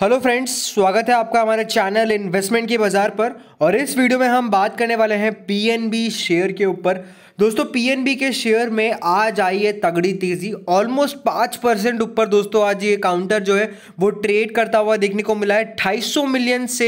hello friends स्वागत है आपका हमारे चैनल इन्वेस्टमेंट के बाज़ार पर और इस वीडियो में हम बात करने वाले हैं पीएनबी शेयर के ऊपर दोस्तों पीएनबी के शेयर में आज आई है तगड़ी तेजी ऑलमोस्ट पांच परसेंट ऊपर दोस्तों आज ये काउंटर जो है वो ट्रेड करता हुआ देखने को मिला है ढाई मिलियन से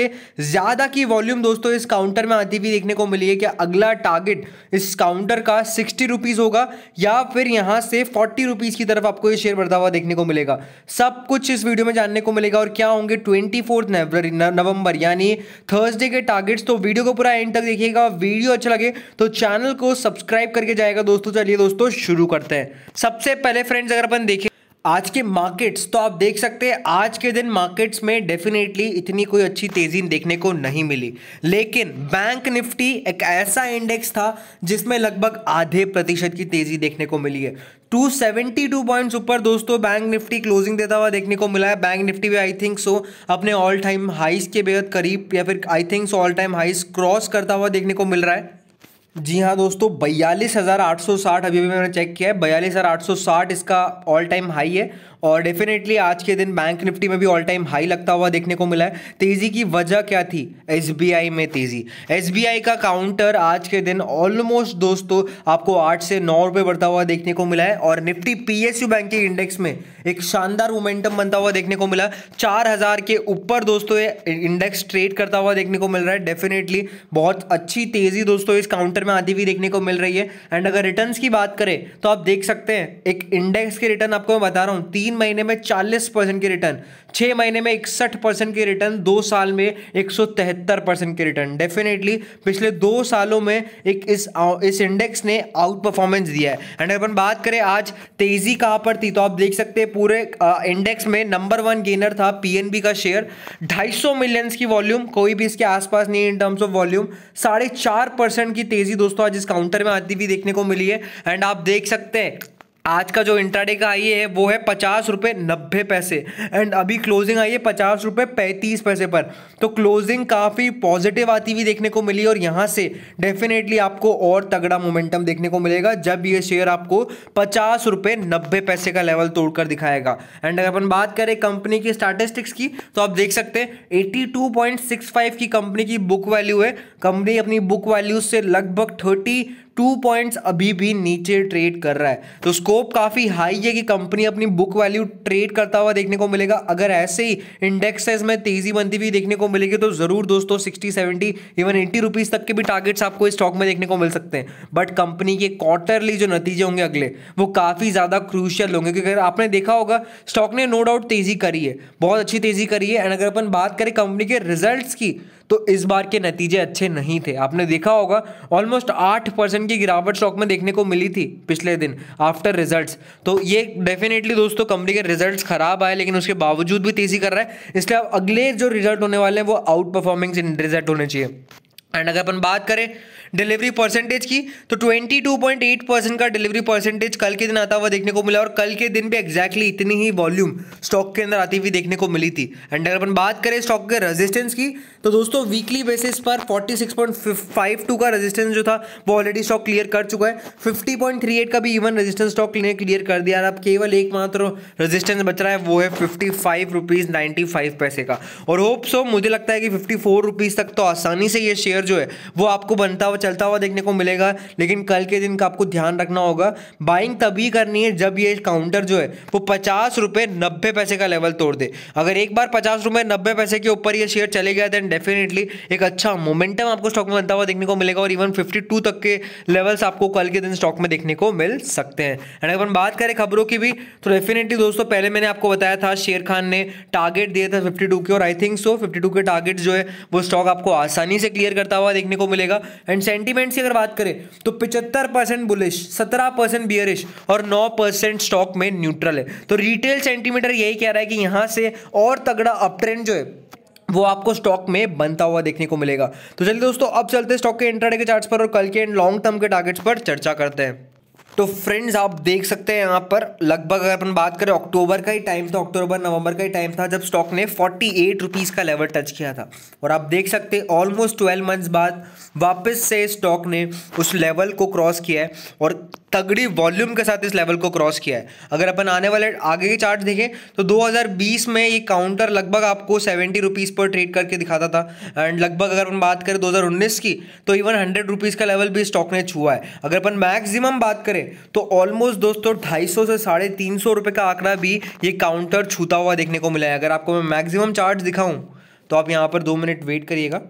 ज़्यादा की वॉल्यूम दोस्तों इस काउंटर में आती हुई देखने को मिली है कि अगला टारगेट इस काउंटर का सिक्सटी रुपीज़ होगा या फिर यहां से फोर्टी रुपीज़ की तरफ आपको ये शेयर बढ़ता हुआ देखने को मिलेगा सब कुछ इस वीडियो में जानने को मिलेगा और क्या होंगे ट्वेंटी फोर्थ नवंबर यानी थर्सडे के टारगेट्स तो वीडियो को पूरा एंड तक देखिएगा वीडियो अच्छा लगे तो चैनल को सब्सक्राइब सब्सक्राइब करके जाएगा दोस्तों चलिए दोस्तों शुरू करते हैं सबसे पहले फ्रेंड्स अगर अपन देखें आज के मार्केट्स तो आप देख सकते हैं आज के दिन मार्केट्स में डेफिनेटली इतनी कोई अच्छी तेज़ी देखने को नहीं मिली लेकिन बैंक निफ्टी एक ऐसा इंडेक्स था जिसमें लगभग आधे प्रतिशत की तेज़ी देखने को मिली है 272 पॉइंट्स ऊपर दोस्तों बैंक निफ्टी क्लोजिंग देता हुआ देखने को मिला है बैंक निफ्टी भी आई थिंक सो अपने ऑल टाइम हाइस के बेहद करीब या फिर I think so all time highs cross करता हुआ देखने को मिल रहा है जी हाँ दोस्तों बयालीस हज़ार आठ सौ साठ अभी अभी मैंने चेक किया है बयालीस हज़ार आठ सौ साठ इसका ऑल टाइम हाई है और डेफिनेटली आज के दिन बैंक निफ्टी में भी ऑल टाइम हाई लगता हुआ देखने को मिला है तेज़ी की वजह क्या थी एस में तेज़ी एस का काउंटर आज के दिन ऑलमोस्ट दोस्तों आपको आठ से नौ रुपए बढ़ता हुआ देखने को मिला है और निफ्टी पीएसयू बैंक के इंडेक्स में एक शानदार मोमेंटम बनता हुआ देखने को मिला चार हज़ार के ऊपर दोस्तों इंडेक्स ट्रेड करता हुआ देखने को मिल रहा है डेफिनेटली बहुत अच्छी तेज़ी दोस्तों इस काउंटर में आती हुई देखने को मिल रही है एंड अगर रिटर्न की बात करें तो आप देख सकते हैं एक इंडेक्स के रिटर्न आपको मैं बता रहा हूँ तीन महीने में चालीस परसेंट की रिटर्न छह महीने में इकसठ परसेंट की रिटर्न दो साल में एक सौ तिहत्तर परसेंट की रिटर्न डेफिनेटली पिछले दो सालों में एक इस इस इंडेक्स ने आउट परफॉर्मेंस दिया है एंड अपन बात करें आज तेज़ी कहाँ पर थी तो आप देख सकते हैं पूरे इंडेक्स में नंबर वन गेनर था पीएनबी का शेयर 250 मिलियंस की वॉल्यूम कोई भी इसके आसपास नहीं इन टर्म्स ऑफ वॉल्यूम साढ़े चार परसेंट की तेज़ी दोस्तों आज इस काउंटर में आती भी देखने को मिली है एंड आप देख सकते हैं आज का जो इंट्राडे का आई है वो है पचास रुपये नब्बे पैसे एंड अभी क्लोजिंग आई है पचास रुपये पैंतीस पैसे पर तो क्लोजिंग काफ़ी पॉजिटिव आती हुई देखने को मिली और यहाँ से डेफिनेटली आपको और तगड़ा मोमेंटम देखने को मिलेगा जब ये शेयर आपको पचास रुपये नब्बे पैसे का लेवल तोड़कर दिखाएगा एंड अगर अपन बात करें कंपनी की स्टाटिस्टिक्स की तो आप देख सकते हैं eighty two point six five की कंपनी की बुक वैल्यू है कंपनी अपनी बुक वैल्यू से लगभग थर्टी टू पॉइंट्स अभी भी नीचे ट्रेड कर रहा है तो स्कोप काफ़ी हाई है कि कंपनी अपनी बुक वैल्यू ट्रेड करता हुआ देखने को मिलेगा अगर ऐसे ही इंडेक्सेस में तेज़ी बनती हुई देखने को मिलेगी तो ज़रूर दोस्तों sixty seventy even eighty rupees तक के भी टारगेट्स आपको इस स्टॉक में देखने को मिल सकते हैं बट कंपनी के क्वार्टरली जो नतीजे होंगे अगले वो काफ़ी ज़्यादा क्रूशियल होंगे क्योंकि अगर आपने देखा होगा स्टॉक ने नो डाउट तेज़ी करी है बहुत अच्छी तेज़ी करी है एंड अगर अपन बात करें कंपनी के रिजल्ट की तो इस बार के नतीजे अच्छे नहीं थे आपने देखा होगा ऑलमोस्ट आठ परसेंट की गिरावट स्टॉक में देखने को मिली थी पिछले दिन आफ्टर रिजल्ट्स तो ये डेफिनेटली दोस्तों कंपनी के रिजल्ट्स खराब आए लेकिन उसके बावजूद भी तेजी कर रहा है इसलिए अब अगले जो रिजल्ट होने वाले हैं वो आउट परफॉर्मिंग रिजल्ट होने चाहिए एंड अगर अपन बात करें डिलीवरी परसेंटेज की तो 22.8 परसेंट का डिलीवरी परसेंटेज कल के दिन आता हुआ देखने को मिला और कल के दिन भी एक्जैक्टली exactly इतनी ही वॉल्यूम स्टॉक के अंदर आती हुई देखने को मिली थी एंड अगर अपन बात करें स्टॉक के रेजिस्टेंस की तो दोस्तों वीकली बेसिस पर 46.52 का रेजिस्टेंस जो था वो ऑलरेडी स्टॉक क्लियर कर चुका है फिफ्टी का भी इवन रजिस्टेंस स्टॉक ने क्लियर कर दिया अब केवल एक मात्र बच रहा है वो है फिफ्टी फाइव पैसे का और होप सो मुझे लगता है कि फिफ्टी तक तो आसानी से ये शेयर शेयर जो है वो आपको बनता हुआ चलता हुआ देखने को मिलेगा लेकिन कल के दिन का आपको ध्यान रखना होगा बाइंग तभी करनी है जब ये काउंटर जो है वो पचास रुपये नब्बे पैसे का लेवल तोड़ दे अगर एक बार पचास रुपये नब्बे पैसे के ऊपर ये शेयर चले गया देन डेफिनेटली एक अच्छा मोमेंटम आपको स्टॉक में बनता हुआ देखने को मिलेगा और इवन फिफ्टी तक के लेवल्स आपको कल के दिन स्टॉक में देखने को मिल सकते हैं एंड अगर हम बात करें खबरों की भी तो डेफिनेटली दोस्तों पहले मैंने आपको बताया था शेर खान ने टारगेट दिया था फिफ्टी के और आई थिंक सो फिफ्टी के टारगेट जो है वो स्टॉक आपको आसानी से क्लियर कर करता हुआ देखने को मिलेगा एंड सेंटीमेंट्स की अगर बात करें तो पिचहत्तर परसेंट बुलिश सत्रह परसेंट बियरिश और नौ परसेंट स्टॉक में न्यूट्रल है तो रिटेल सेंटीमीटर यही कह रहा है कि यहाँ से और तगड़ा अप ट्रेंड जो है वो आपको स्टॉक में बनता हुआ देखने को मिलेगा तो चलिए दोस्तों अब चलते हैं स्टॉक के इंटरडे के चार्ट्स पर और कल के एंड लॉन्ग टर्म के टारगेट्स पर चर्चा करते हैं तो फ्रेंड्स आप देख सकते हैं यहाँ पर लगभग अगर अपन बात करें अक्टूबर का ही टाइम था अक्टूबर नवंबर का ही टाइम था जब स्टॉक ने फोर्टी एट रुपीज़ का लेवल टच किया था और आप देख सकते हैं ऑलमोस्ट ट्वेल्व मंथ्स बाद वापस से स्टॉक ने उस लेवल को क्रॉस किया है और तगड़ी वॉल्यूम के साथ इस लेवल को क्रॉस किया है अगर अपन आने वाले आगे के चार्ट देखें तो 2020 में ये काउंटर लगभग आपको सेवेंटी रुपीज़ पर ट्रेड करके दिखाता था एंड लगभग अगर अपन बात करें 2019 की तो इवन हंड्रेड रुपीज़ का लेवल भी स्टॉक ने छुआ है अगर अपन मैक्सिमम बात करें तो ऑलमोस्ट दोस्तों ढाई से साढ़े तीन रुपये का आंकड़ा भी ये काउंटर छूता हुआ देखने को मिला है अगर आपको मैं मैक्सिमम चार्ट दिखाऊँ तो आप यहाँ पर दो मिनट वेट करिएगा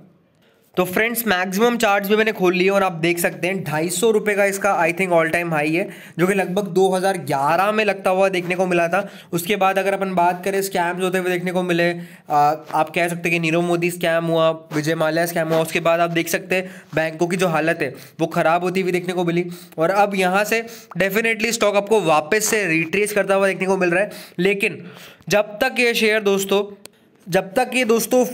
तो फ्रेंड्स मैक्सिमम चार्ज भी मैंने खोल लिए और आप देख सकते हैं ढाई सौ रुपये का इसका I think all time high है जो कि लगभग 2011 में लगता हुआ देखने को मिला था उसके बाद अगर अपन बात करें स्कैम्स होते हुए देखने को मिले आ, आप कह सकते हैं कि नीरव मोदी स्कैम हुआ विजय माल्या स्कैम हुआ उसके बाद आप देख सकते हैं बैंकों की जो हालत है वो ख़राब होती हुई देखने को मिली और अब यहाँ से डेफिनेटली स्टॉक आपको वापस से रिट्रेस करता हुआ देखने को मिल रहा है लेकिन जब तक ये शेयर दोस्तों जब तक ये दोस्तों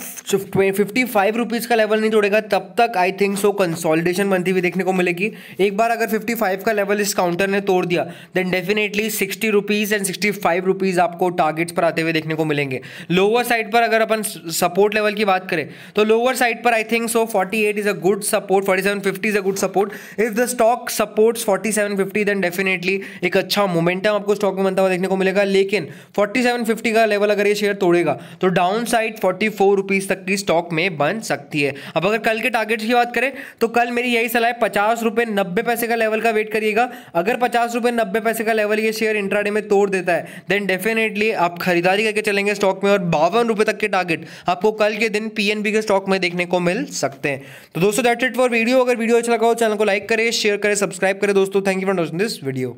फिफ्टी फाइव रुपीज़ का लेवल नहीं तोड़ेगा तब तक आई थिंक सो कंसोलिडेशन बनती हुई देखने को मिलेगी एक बार अगर फिफ्टी फाइव का लेवल इस काउंटर ने तोड़ दिया then definitely sixty rupees and sixty five rupees आपको टारगेट्स पर आते हुए देखने को मिलेंगे लोअर साइड पर अगर अपन सपोर्ट लेवल की बात करें तो लोअर साइड पर I think so forty eight is a good support forty seven fifty is a good support if the stock supports forty seven fifty then definitely एक अच्छा momentum आपको स्टॉक में बनता हुआ देखने को मिलेगा लेकिन फोर्टी सेवन फिफ्टी का लेवल अगर ये शेयर तोड़ेगा तो down down side forty four rupees तक की स्टॉक में बन सकती है अब अगर कल के टारगेट की बात करें तो कल मेरी यही सलाह है पचास रुपये नब्बे पैसे का लेवल का वेट करिएगा अगर पचास रुपये नब्बे पैसे का लेवल ये शेयर इंट्राडे में तोड़ देता है देन डेफिनेटली आप खरीदारी करके चलेंगे स्टॉक में और बावन रुपये तक के टारगेट आपको कल के दिन पी के स्टॉक में देखने को मिल सकते हैं तो दोस्तों डेट इट फॉर वीडियो अगर वीडियो अच्छा लगा हो चैनल को लाइक करें शेयर करें सब्सक्राइब करें दोस्तों thank you for watching this video